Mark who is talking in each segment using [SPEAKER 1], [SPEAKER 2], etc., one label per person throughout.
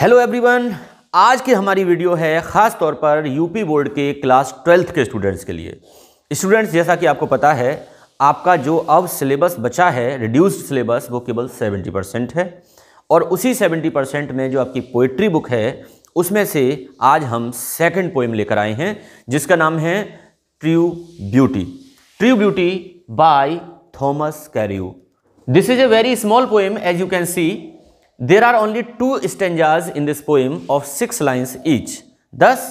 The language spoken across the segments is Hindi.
[SPEAKER 1] हेलो एवरीवन आज की हमारी वीडियो है ख़ास तौर पर यूपी बोर्ड के क्लास ट्वेल्थ के स्टूडेंट्स के लिए स्टूडेंट्स जैसा कि आपको पता है आपका जो अब सिलेबस बचा है रिड्यूस्ड सिलेबस वो केवल 70 परसेंट है और उसी 70 परसेंट में जो आपकी पोइट्री बुक है उसमें से आज हम सेकंड पोइम लेकर आए हैं जिसका नाम है true beauty true beauty by Thomas Carew this is a very small poem as you can see there are only two stanzas in this poem of six lines each thus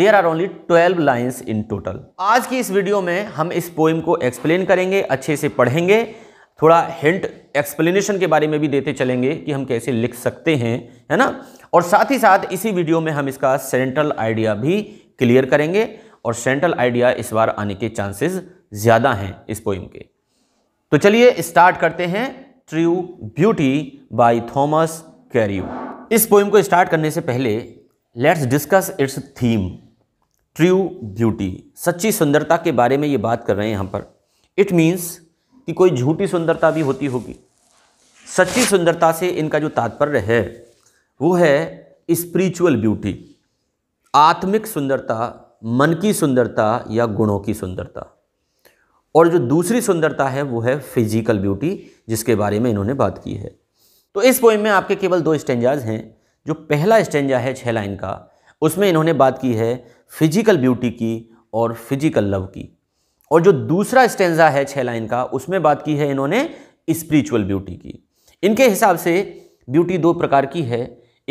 [SPEAKER 1] there are only twelve lines in total आज की इस वीडियो में हम इस पोइम को एक्सप्लेन करेंगे अच्छे से पढ़ेंगे थोड़ा हिंट एक्सप्लेनेशन के बारे में भी देते चलेंगे कि हम कैसे लिख सकते हैं है ना और साथ ही साथ इसी वीडियो में हम इसका सेंट्रल आइडिया भी क्लियर करेंगे और सेंट्रल आइडिया इस बार आने के चांसेस ज़्यादा हैं इस पोइम के तो चलिए स्टार्ट करते हैं true beauty by Thomas Carew इस पोइम को स्टार्ट करने से पहले let's discuss its theme true beauty सच्ची सुंदरता के बारे में ये बात कर रहे हैं यहाँ पर इट मीन्स कि कोई झूठी सुंदरता भी होती होगी सच्ची सुंदरता से इनका जो तात्पर्य है वो है स्पिरिचुअल ब्यूटी आत्मिक सुंदरता मन की सुंदरता या गुणों की सुंदरता और जो दूसरी सुंदरता है वो है फिजिकल ब्यूटी जिसके बारे में इन्होंने बात की है तो इस पोइम में आपके केवल दो स्टेंजाज हैं जो पहला स्टेंजा है छः लाइन का उसमें इन्होंने बात की है फिजिकल ब्यूटी की और फिजिकल लव की और जो दूसरा स्टेंजा है छः लाइन का उसमें बात की है इन्होंने स्पिरिचुअल ब्यूटी की इनके हिसाब से ब्यूटी दो प्रकार की है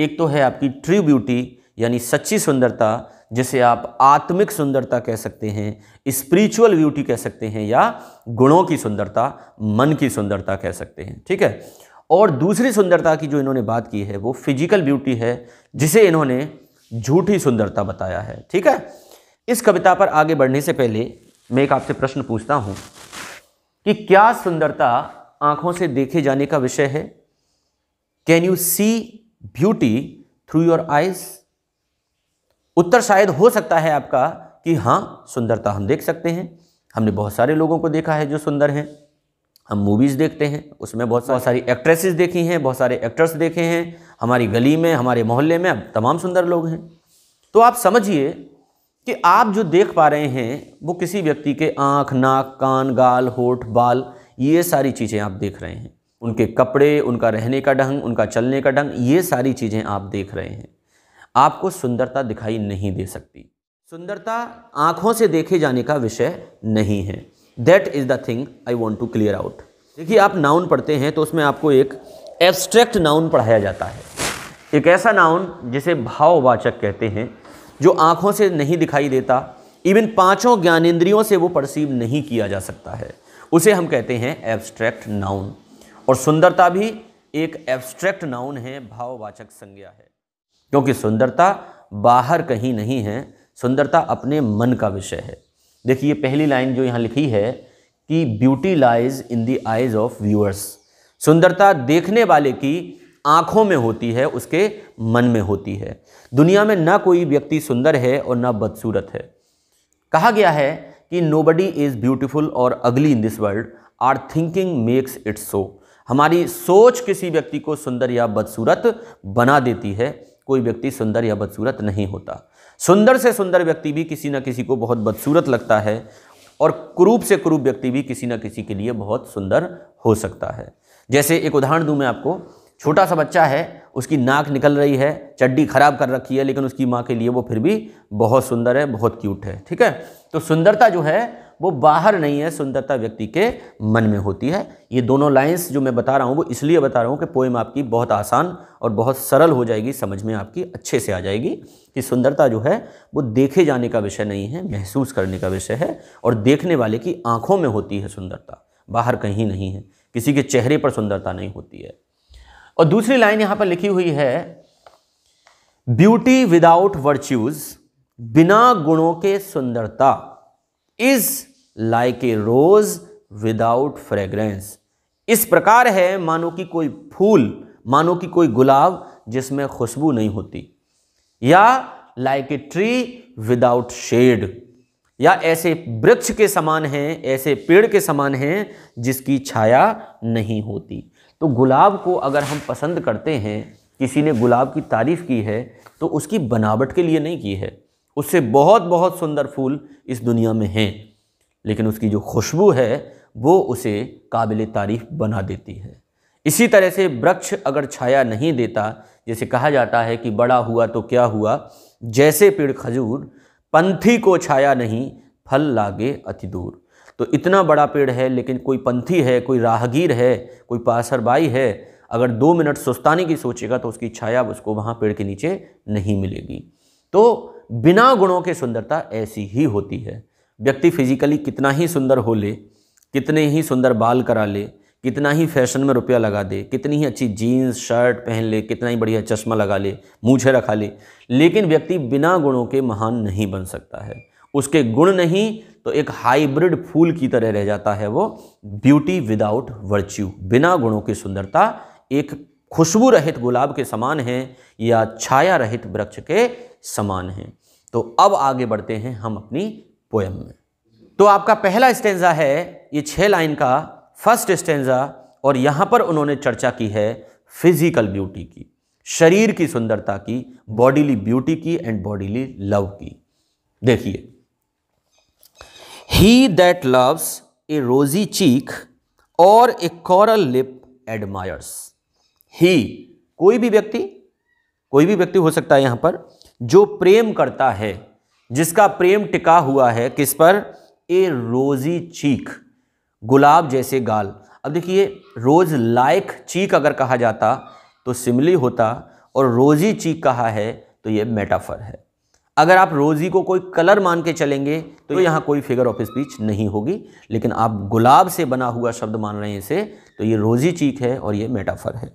[SPEAKER 1] एक तो है आपकी ट्रू ब्यूटी यानी सच्ची सुंदरता जिसे आप आत्मिक सुंदरता कह सकते हैं स्पिरिचुअल ब्यूटी कह सकते हैं या गुणों की सुंदरता मन की सुंदरता कह सकते हैं ठीक है और दूसरी सुंदरता की जो इन्होंने बात की है वो फिजिकल ब्यूटी है जिसे इन्होंने झूठी सुंदरता बताया है ठीक है इस कविता पर आगे बढ़ने से पहले मैं एक आपसे प्रश्न पूछता हूँ कि क्या सुंदरता आँखों से देखे जाने का विषय है can you see beauty through your eyes उत्तर शायद हो सकता है आपका कि हाँ सुंदरता हम देख सकते हैं हमने बहुत सारे लोगों को देखा है जो सुंदर हैं हम मूवीज़ देखते हैं उसमें बहुत बहुत सारी एक्ट्रेसेस देखी हैं बहुत सारे एक्टर्स देखे हैं हमारी गली में हमारे मोहल्ले में अब तमाम सुंदर लोग हैं तो आप समझिए कि आप जो देख पा रहे हैं वो किसी व्यक्ति के आँख नाक कान गाल होठ बाल ये सारी चीज़ें आप देख रहे हैं उनके कपड़े उनका रहने का ढंग उनका चलने का ढंग ये सारी चीज़ें आप देख रहे हैं आपको सुंदरता दिखाई नहीं दे सकती सुंदरता आँखों से देखे जाने का विषय नहीं है that is the thing I want to clear out देखिए आप नाउन पढ़ते हैं तो उसमें आपको एक एब्स्ट्रैक्ट नाउन पढ़ाया जाता है एक ऐसा नाउन जिसे भाववाचक कहते हैं जो आँखों से नहीं दिखाई देता इवन पांचों ज्ञानेंद्रियों से वो परसीव नहीं किया जा सकता है उसे हम कहते हैं एब्स्ट्रैक्ट नाउन और सुंदरता भी एक एब्स्ट्रैक्ट नाउन है भाववाचक संज्ञा है क्योंकि सुंदरता बाहर कहीं नहीं है सुंदरता अपने मन का विषय है देखिए पहली लाइन जो यहाँ लिखी है कि beauty lies in the eyes of viewers सुंदरता देखने वाले की आँखों में होती है उसके मन में होती है दुनिया में ना कोई व्यक्ति सुंदर है और ना बदसूरत है कहा गया है कि नो बडी इज़ ब्यूटिफुल और ugly in this world our thinking makes its so हमारी सोच किसी व्यक्ति को सुंदर या बदसूरत बना देती है कोई व्यक्ति सुंदर या बदसूरत नहीं होता सुंदर से सुंदर व्यक्ति भी किसी न किसी को बहुत बदसूरत लगता है और क्रूप से क्रूप व्यक्ति भी किसी न किसी के लिए बहुत सुंदर हो सकता है जैसे एक उदाहरण दूँ मैं आपको छोटा सा बच्चा है उसकी नाक निकल रही है चड्डी खराब कर रखी है लेकिन उसकी माँ के लिए वो फिर भी बहुत सुंदर है बहुत क्यूट है ठीक है तो सुंदरता जो है वो बाहर नहीं है सुंदरता व्यक्ति के मन में होती है ये दोनों लाइन्स जो मैं बता रहा हूँ वो इसलिए बता रहा हूँ कि पोएम आपकी बहुत आसान और बहुत सरल हो जाएगी समझ में आपकी अच्छे से आ जाएगी कि सुंदरता जो है वो देखे जाने का विषय नहीं है महसूस करने का विषय है और देखने वाले की आँखों में होती है सुंदरता बाहर कहीं नहीं है किसी के चेहरे पर सुंदरता नहीं होती है और दूसरी लाइन यहां पर लिखी हुई है ब्यूटी विदाउट वर्च्यूज बिना गुणों के सुंदरता is like a rose without fragrance इस प्रकार है मानो कि कोई फूल मानो कि कोई गुलाब जिसमें खुशबू नहीं होती या like a tree without shade या ऐसे वृक्ष के समान हैं ऐसे पेड़ के समान हैं जिसकी छाया नहीं होती तो गुलाब को अगर हम पसंद करते हैं किसी ने गुलाब की तारीफ़ की है तो उसकी बनावट के लिए नहीं की है उससे बहुत बहुत सुंदर फूल इस दुनिया में हैं लेकिन उसकी जो खुशबू है वो उसे काबिल तारीफ़ बना देती है इसी तरह से वृक्ष अगर छाया नहीं देता जैसे कहा जाता है कि बड़ा हुआ तो क्या हुआ जैसे पेड़ खजूर पंथी को छाया नहीं फल लागे अति दूर तो इतना बड़ा पेड़ है लेकिन कोई पंथी है कोई राहगीर है कोई पासरबाई है अगर दो मिनट सुस्ताने की सोचेगा तो उसकी छाया उसको वहाँ पेड़ के नीचे नहीं मिलेगी तो बिना गुणों के सुंदरता ऐसी ही होती है व्यक्ति फिजिकली कितना ही सुंदर हो ले कितने ही सुंदर बाल करा ले कितना ही फैशन में रुपया लगा दे कितनी ही अच्छी जीन्स शर्ट पहन ले कितना ही बढ़िया चश्मा लगा ले मूछे रखा ले लेकिन व्यक्ति बिना गुणों के महान नहीं बन सकता है उसके गुण नहीं तो एक हाइब्रिड फूल की तरह रह जाता है वो ब्यूटी विदाउट वर्च्यू बिना गुणों की सुंदरता एक खुशबू रहित गुलाब के समान है या छाया रहित वृक्ष के समान है तो अब आगे बढ़ते हैं हम अपनी पोएम में तो आपका पहला स्टेंजा है ये छः लाइन का फर्स्ट स्टेंजा और यहाँ पर उन्होंने चर्चा की है फिजिकल ब्यूटी की शरीर की सुंदरता की बॉडीली ब्यूटी की एंड बॉडीली लव की देखिए he that loves a rosy cheek और ए कॉरल लिप एडमायर्स ही कोई भी व्यक्ति कोई भी व्यक्ति हो सकता है यहाँ पर जो प्रेम करता है जिसका प्रेम टिका हुआ है किस पर ए रोजी चीक गुलाब जैसे गाल अब देखिए रोज लाइक चीक अगर कहा जाता तो सिमली होता और रोजी चीक कहा है तो ये मेटाफर है अगर आप रोज़ी को कोई कलर मान के चलेंगे तो, तो यहाँ कोई फिगर ऑफ स्पीच नहीं होगी लेकिन आप गुलाब से बना हुआ शब्द मान रहे हैं इसे तो ये रोज़ी चीक है और ये मेटाफर है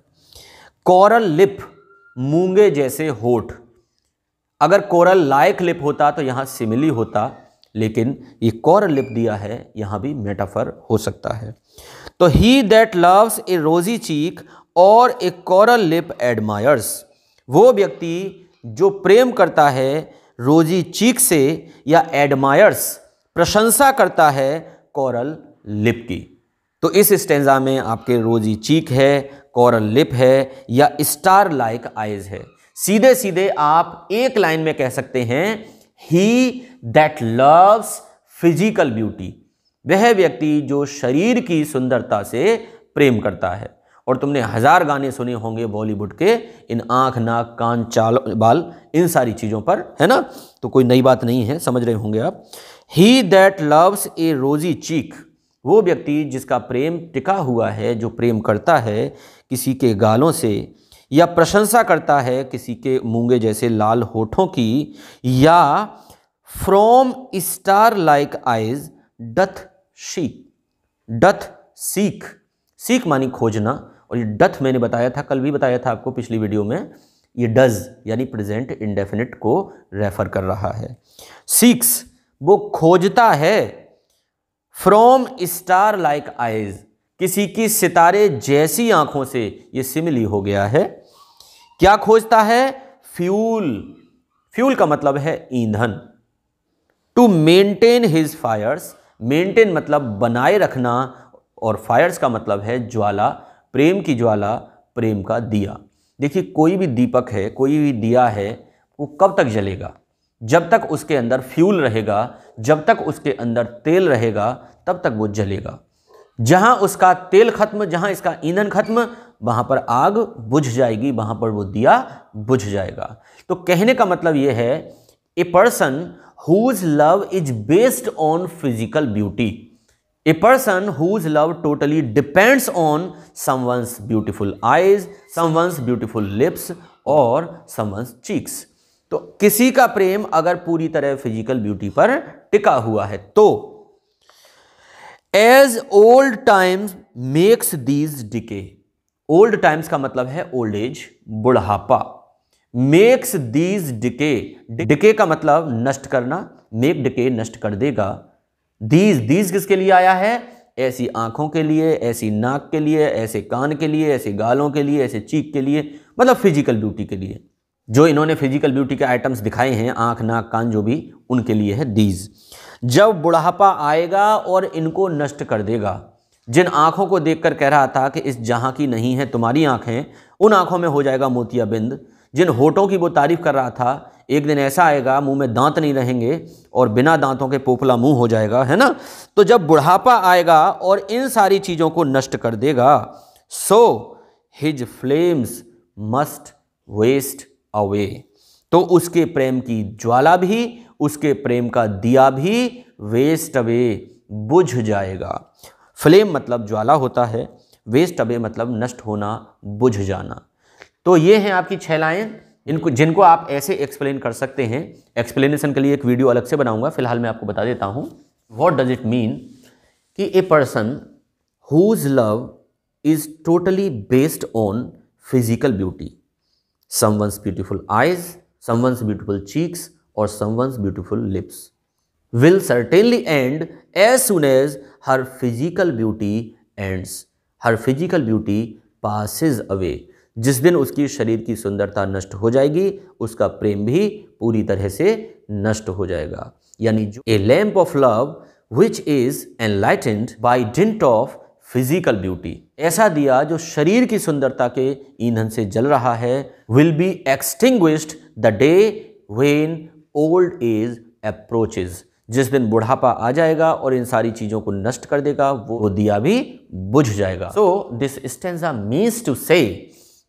[SPEAKER 1] कॉरल लिप मूंगे जैसे होठ अगर कोरल लायक लिप होता तो यहाँ सिमिली होता लेकिन ये कोरल लिप दिया है यहाँ भी मेटाफर हो सकता है तो ही that loves a rosy cheek और ए कॉरल लिप एडमायर्स वो व्यक्ति जो प्रेम करता है रोजी चीक से या एडमायर्स प्रशंसा करता है कॉरल लिप की तो इस स्टेंजा में आपके रोजी चीक है कॉरल लिप है या स्टार लाइक आइज है सीधे सीधे आप एक लाइन में कह सकते हैं he that loves physical beauty वह व्यक्ति जो शरीर की सुंदरता से प्रेम करता है और तुमने हज़ार गाने सुने होंगे बॉलीवुड के इन आँख नाक कान चाल बाल इन सारी चीज़ों पर है ना तो कोई नई बात नहीं है समझ रहे होंगे आप ही दैट लव्स ए रोज़ी चीक वो व्यक्ति जिसका प्रेम टिका हुआ है जो प्रेम करता है किसी के गालों से या प्रशंसा करता है किसी के मूंगे जैसे लाल होठों की या from star like eyes doth she doth seek seek मानी खोजना और ये डथ मैंने बताया था कल भी बताया था आपको पिछली वीडियो में ये डज यानी प्रेजेंट इंडेफिनिट को रेफर कर रहा है सिक्स वो खोजता है फ्रॉम स्टार लाइक आइज किसी की सितारे जैसी आंखों से ये सिमिली हो गया है क्या खोजता है फ्यूल फ्यूल का मतलब है ईंधन to maintain his fires maintain मतलब बनाए रखना और फायर्स का मतलब है ज्वाला प्रेम की ज्वाला प्रेम का दिया देखिए कोई भी दीपक है कोई भी दिया है वो कब तक जलेगा जब तक उसके अंदर फ्यूल रहेगा जब तक उसके अंदर तेल रहेगा तब तक वो जलेगा जहाँ उसका तेल खत्म जहाँ इसका ईंधन खत्म वहाँ पर आग बुझ जाएगी वहाँ पर वो दिया बुझ जाएगा तो कहने का मतलब ये है a person whose love is based on physical beauty A person whose love totally depends on someone's beautiful eyes, someone's beautiful lips or someone's cheeks तो किसी का प्रेम अगर पूरी तरह फिजिकल ब्यूटी पर टिका हुआ है तो as old times makes these decay old times का मतलब है ओल्ड एज बुढ़ापा मेक्स दीज डिके डिके का मतलब नष्ट करना मेक डिके नष्ट कर देगा दीज दीज किसके लिए आया है ऐसी आंखों के लिए ऐसी नाक के लिए ऐसे कान के लिए ऐसे गालों के लिए ऐसे चीख के लिए मतलब फिजिकल ब्यूटी के लिए जो इन्होंने फिजिकल ब्यूटी के आइटम्स दिखाए हैं आंख नाक कान जो भी उनके लिए है दीज जब बुढ़ापा आएगा और इनको नष्ट कर देगा जिन आंखों को देखकर कह रहा था कि इस जहाँ की नहीं है तुम्हारी आंखें उन आंखों में हो जाएगा मोतियाबिंद जिन होठों की वो तारीफ़ कर रहा था एक दिन ऐसा आएगा मुंह में दांत नहीं रहेंगे और बिना दांतों के पोपला मुंह हो जाएगा है ना तो जब बुढ़ापा आएगा और इन सारी चीज़ों को नष्ट कर देगा so his flames must waste away तो उसके प्रेम की ज्वाला भी उसके प्रेम का दिया भी वेस्ट अवे बुझ जाएगा फ्लेम मतलब ज्वाला होता है वेस्ट अवे मतलब नष्ट होना बुझ जाना तो ये हैं आपकी छह लाइन इनको जिनको आप ऐसे एक्सप्लेन कर सकते हैं एक्सप्लेनेशन के लिए एक वीडियो अलग से बनाऊंगा फिलहाल मैं आपको बता देता हूँ वॉट डज इट मीन कि a person whose love is totally based on physical beauty someone's beautiful eyes someone's beautiful cheeks और someone's beautiful lips will certainly end as soon as her physical beauty ends her physical beauty passes away जिस दिन उसकी शरीर की सुंदरता नष्ट हो जाएगी उसका प्रेम भी पूरी तरह से नष्ट हो जाएगा यानी जो a lamp of love which is enlightened by dint of physical beauty ऐसा दिया जो शरीर की सुंदरता के ईंधन से जल रहा है will be extinguished the day when old age approaches जिस दिन बुढ़ापा आ जाएगा और इन सारी चीज़ों को नष्ट कर देगा वो दिया भी बुझ जाएगा so this stanza means to say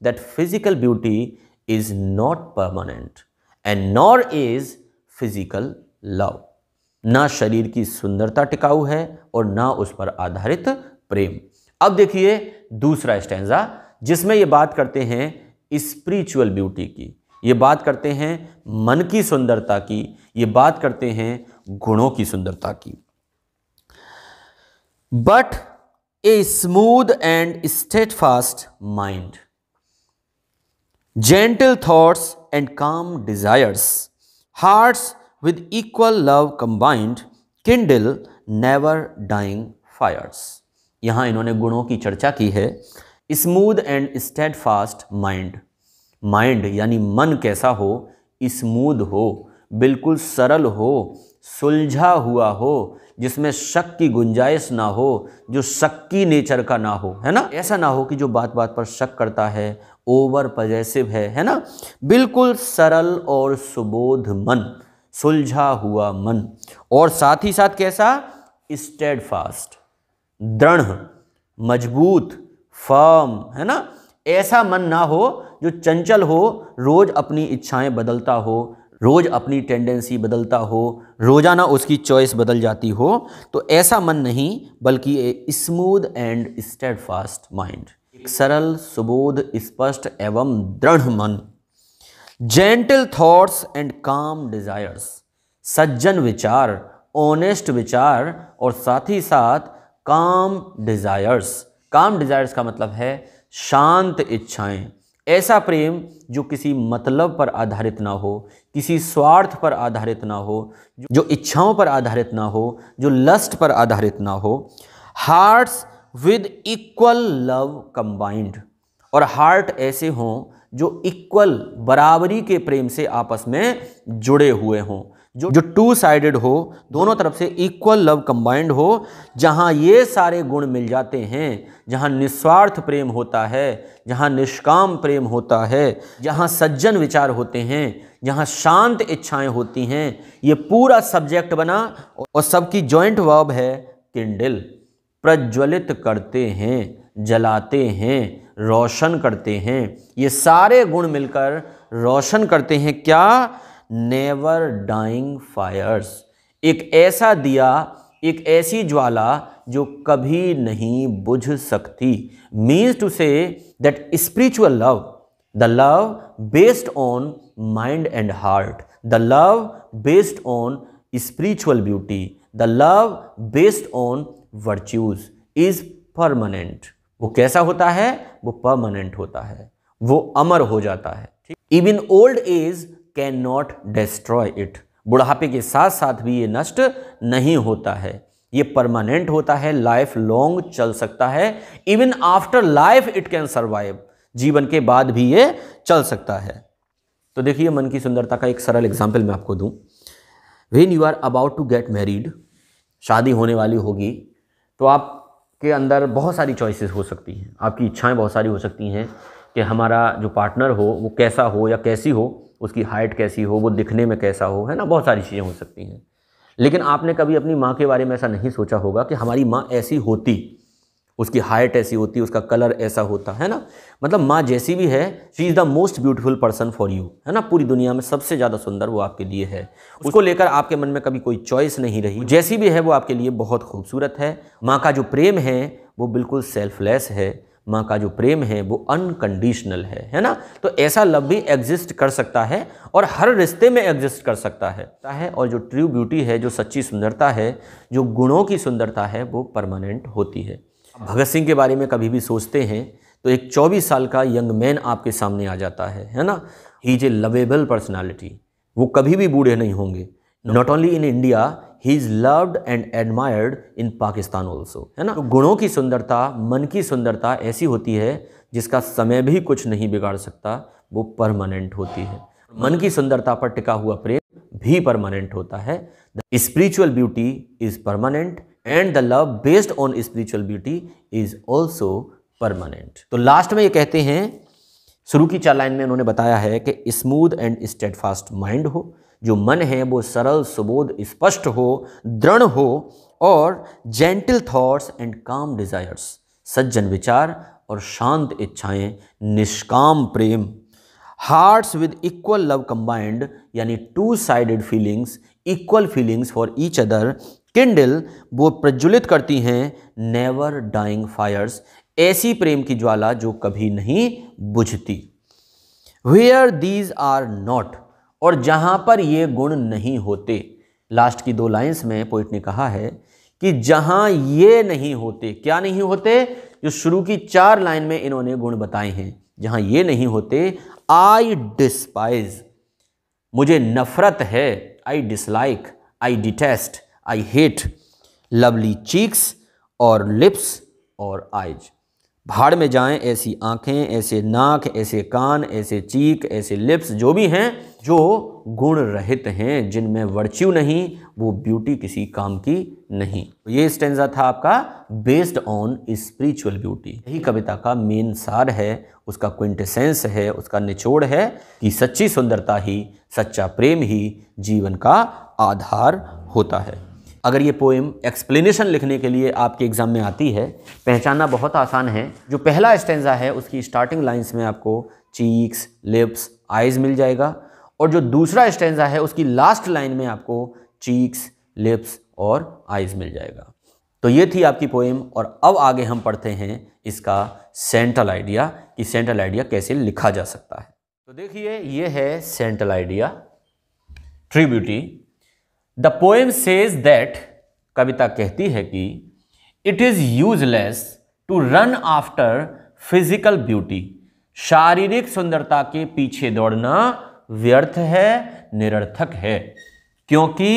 [SPEAKER 1] that physical beauty is not permanent and nor is physical love. ना शरीर की सुंदरता टिकाऊ है और ना उस पर आधारित प्रेम अब देखिए दूसरा स्टैंजा जिसमें ये बात करते हैं स्पिरिचुअल ब्यूटी की ये बात करते हैं मन की सुंदरता की ये बात करते हैं गुणों की सुंदरता की but a smooth and steadfast mind gentle thoughts and calm desires hearts with equal love combined kindle never dying fires यहाँ इन्होंने गुणों की चर्चा की है smooth and steadfast mind mind यानी मन कैसा हो स्मूद हो बिल्कुल सरल हो सुलझा हुआ हो जिसमें शक की गुंजाइश ना हो जो शक्की नेचर का ना हो है ना ऐसा ना हो कि जो बात बात पर शक करता है ओवर पजेसिव है है ना बिल्कुल सरल और सुबोध मन सुलझा हुआ मन और साथ ही साथ कैसा स्टेड फास्ट दृढ़ मजबूत फर्म है ना ऐसा मन ना हो जो चंचल हो रोज अपनी इच्छाएं बदलता हो रोज अपनी टेंडेंसी बदलता हो रोजाना उसकी चॉइस बदल जाती हो तो ऐसा मन नहीं बल्कि a smooth and steadfast mind सरल सुबोध स्पष्ट एवं दृढ़ मन gentle thoughts and calm desires सज्जन विचार ऑनेस्ट विचार और साथ ही साथ काम डिजायर्स काम डिजायर्स का मतलब है शांत इच्छाएं ऐसा प्रेम जो किसी मतलब पर आधारित ना हो किसी स्वार्थ पर आधारित ना हो जो इच्छाओं पर आधारित ना हो जो लस्ट पर आधारित ना हो hearts with equal love combined और हार्ट ऐसे हों जो इक्वल बराबरी के प्रेम से आपस में जुड़े हुए हों जो जो टू साइडेड हो दोनों तरफ से इक्वल लव कंबाइंड हो जहाँ ये सारे गुण मिल जाते हैं जहाँ निस्वार्थ प्रेम होता है जहाँ निष्काम प्रेम होता है जहाँ सज्जन विचार होते हैं जहाँ शांत इच्छाएं होती हैं ये पूरा सब्जेक्ट बना और सबकी जॉइंट वर्ब है किंडल प्रज्वलित करते हैं जलाते हैं रोशन करते हैं ये सारे गुण मिलकर रोशन करते हैं क्या नेवर डाइंग फायर्स एक ऐसा दिया एक ऐसी ज्वाला जो कभी नहीं बुझ सकती means to say that spiritual love the love based on mind and heart the love based on spiritual beauty the love based on virtues is permanent वो कैसा होता है वो परमानेंट होता है वो अमर हो जाता है ठीक even old age can not destroy it बुढ़ापे के साथ साथ भी ये नष्ट नहीं होता है ये परमानेंट होता है लाइफ लॉन्ग चल सकता है even after life it can survive जीवन के बाद भी ये चल सकता है तो देखिए मन की सुंदरता का एक सरल एग्जाम्पल मैं आपको दूं when you are about to get married शादी होने वाली होगी तो आपके अंदर बहुत सारी चॉइसेस हो सकती हैं आपकी इच्छाएं बहुत सारी हो सकती हैं कि हमारा जो पार्टनर हो वो कैसा हो या कैसी हो उसकी हाइट कैसी हो वो दिखने में कैसा हो है ना बहुत सारी चीज़ें हो सकती हैं लेकिन आपने कभी अपनी माँ के बारे में ऐसा नहीं सोचा होगा कि हमारी माँ ऐसी होती उसकी हाइट ऐसी होती है उसका कलर ऐसा होता है ना मतलब माँ जैसी भी है she is the most beautiful person for you है ना पूरी दुनिया में सबसे ज़्यादा सुंदर वो आपके लिए है उसको लेकर आपके मन में कभी कोई चॉइस नहीं रही जैसी भी है वो आपके लिए बहुत खूबसूरत है माँ का जो प्रेम है वो बिल्कुल सेल्फलेस है माँ का जो प्रेम है वो अनकंडीशनल है है ना तो ऐसा लव भी एग्जिस्ट कर सकता है और हर रिश्ते में एग्जिस्ट कर सकता है है और जो ट्रू ब्यूटी है जो सच्ची सुंदरता है जो गुणों की सुंदरता है वो परमानेंट होती है भगत सिंह के बारे में कभी भी सोचते हैं तो एक 24 साल का यंग मैन आपके सामने आ जाता है है ना he is a lovable personality वो कभी भी बूढ़े नहीं होंगे not only in India he is loved and admired in Pakistan also है ना तो गुणों की सुंदरता मन की सुंदरता ऐसी होती है जिसका समय भी कुछ नहीं बिगाड़ सकता वो परमानेंट होती है मन की सुंदरता पर टिका हुआ प्रेम भी परमानेंट होता है the spiritual beauty is permanent and the love based on spiritual beauty is also permanent तो लास्ट में ये कहते हैं शुरू की चार लाइन में उन्होंने बताया है कि स्मूथ एंड स्टेडफास्ट माइंड हो जो मन है वो सरल सुबोध स्पष्ट हो दृढ़ हो और gentle thoughts and calm desires सज्जन विचार और शांत इच्छाएं निष्काम प्रेम hearts with equal love combined यानी two sided feelings equal feelings for each other kindle वो प्रज्वलित करती हैं नेवर डाइंग फायर्स ऐसी प्रेम की ज्वाला जो कभी नहीं बुझती वेयर दीज आर नॉट और जहाँ पर ये गुण नहीं होते लास्ट की दो लाइंस में पोइट ने कहा है कि जहाँ ये नहीं होते क्या नहीं होते जो शुरू की चार लाइन में इन्होंने गुण बताए हैं जहाँ ये नहीं होते आई डिस्पाइज मुझे नफरत है I dislike, I detest, I hate lovely cheeks or lips or eyes. भाड़ में जाएं ऐसी आँखें ऐसे नाक ऐसे कान ऐसे चीक ऐसे लिप्स जो भी हैं जो गुण रहित हैं जिनमें वर्च्यू नहीं वो ब्यूटी किसी काम की नहीं ये स्टेंजा था आपका बेस्ड ऑन स्पिरिचुअल ब्यूटी यही कविता का मेन सार है उसका क्विंटेसेंस है उसका निचोड़ है कि सच्ची सुंदरता ही सच्चा प्रेम ही जीवन का आधार होता है अगर ये पोएम एक्सप्लेनेशन लिखने के लिए आपके एग्ज़ाम में आती है पहचानना बहुत आसान है जो पहला स्टेंजा है उसकी स्टार्टिंग लाइंस में आपको चीक्स लिप्स आइज़ मिल जाएगा और जो दूसरा स्टेंजा है उसकी लास्ट लाइन में आपको चीक्स लिप्स और आइज़ मिल जाएगा तो ये थी आपकी पोएम और अब आगे हम पढ़ते हैं इसका सेंट्रल आइडिया कि सेंट्रल आइडिया कैसे लिखा जा सकता है तो देखिए ये है central idea true beauty the poem says that कविता कहती है कि it is useless to run after physical beauty शारीरिक सुंदरता के पीछे दौड़ना व्यर्थ है निरर्थक है क्योंकि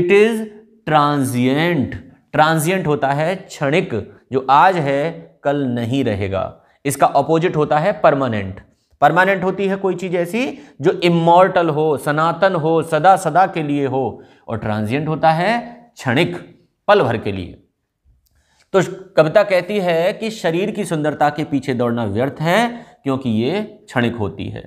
[SPEAKER 1] इट इज़ ट्रांजिएंट ट्रांजिएंट होता है क्षणिक जो आज है कल नहीं रहेगा इसका अपोजिट होता है परमानेंट परमानेंट होती है कोई चीज़ ऐसी जो इमोर्टल हो सनातन हो सदा सदा के लिए हो और ट्रांजिएंट होता है क्षणिक पल भर के लिए तो कविता कहती है कि शरीर की सुंदरता के पीछे दौड़ना व्यर्थ है क्योंकि ये क्षणिक होती है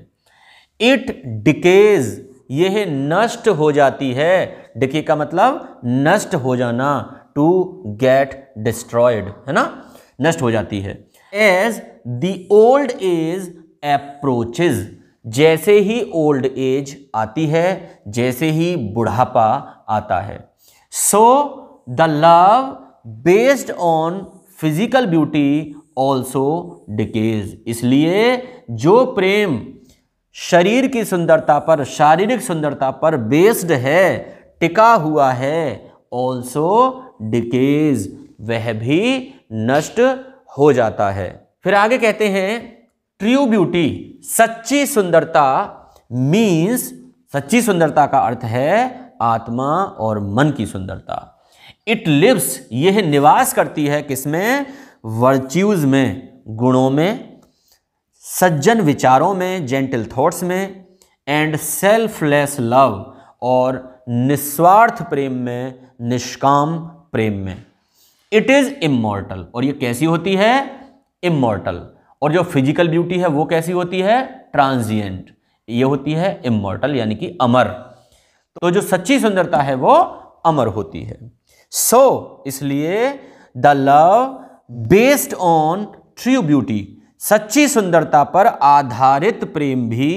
[SPEAKER 1] इट डिकेज यह नष्ट हो जाती है डिके का मतलब नष्ट हो जाना टू गेट डिस्ट्रॉयड है ना नष्ट हो जाती है as the old age approaches जैसे ही ओल्ड एज आती है जैसे ही बुढ़ापा आता है so the love based on physical beauty also decays इसलिए जो प्रेम शरीर की सुंदरता पर शारीरिक सुंदरता पर बेस्ड है टिका हुआ है ऑल्सो डिकेज वह भी नष्ट हो जाता है फिर आगे कहते हैं ट्रू ब्यूटी सच्ची सुंदरता मीन्स सच्ची सुंदरता का अर्थ है आत्मा और मन की सुंदरता इट लिव्स यह निवास करती है किसमें वर्च्यूज में गुणों में सज्जन विचारों में जेंटल थॉट्स में एंड सेल्फलेस लव और निस्वार्थ प्रेम में निष्काम प्रेम में इट इज इमोर्टल और ये कैसी होती है इमोर्टल और जो फिजिकल ब्यूटी है वो कैसी होती है ट्रांजिएंट ये होती है इमोर्टल यानी कि अमर तो जो सच्ची सुंदरता है वो अमर होती है सो so, इसलिए the love based on true beauty सच्ची सुंदरता पर आधारित प्रेम भी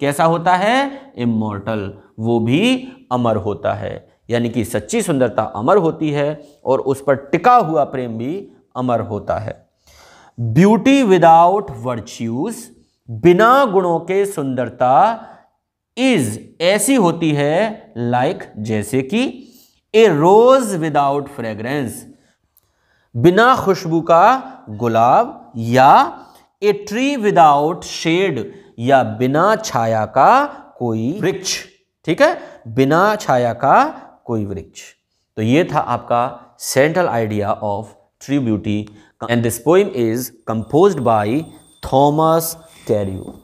[SPEAKER 1] कैसा होता है इमोर्टल वो भी अमर होता है यानी कि सच्ची सुंदरता अमर होती है और उस पर टिका हुआ प्रेम भी अमर होता है ब्यूटी विदाउट वर्च्यूज बिना गुणों के सुंदरता इज ऐसी होती है लाइक like, जैसे कि ए रोज विदाउट फ्रेग्रेंस बिना खुशबू का गुलाब या ए ट्री विदाउट शेड या बिना छाया का कोई वृक्ष ठीक है बिना छाया का कोई वृक्ष तो ये था आपका central idea of true beauty and this poem is compose by Thomas Carew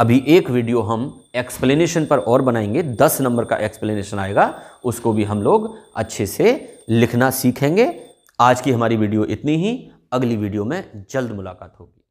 [SPEAKER 1] अभी एक वीडियो हम एक्सप्लेनेशन पर और बनाएंगे दस नंबर का एक्सप्लेनेशन आएगा उसको भी हम लोग अच्छे से लिखना सीखेंगे आज की हमारी वीडियो इतनी ही अगली वीडियो में जल्द मुलाकात होगी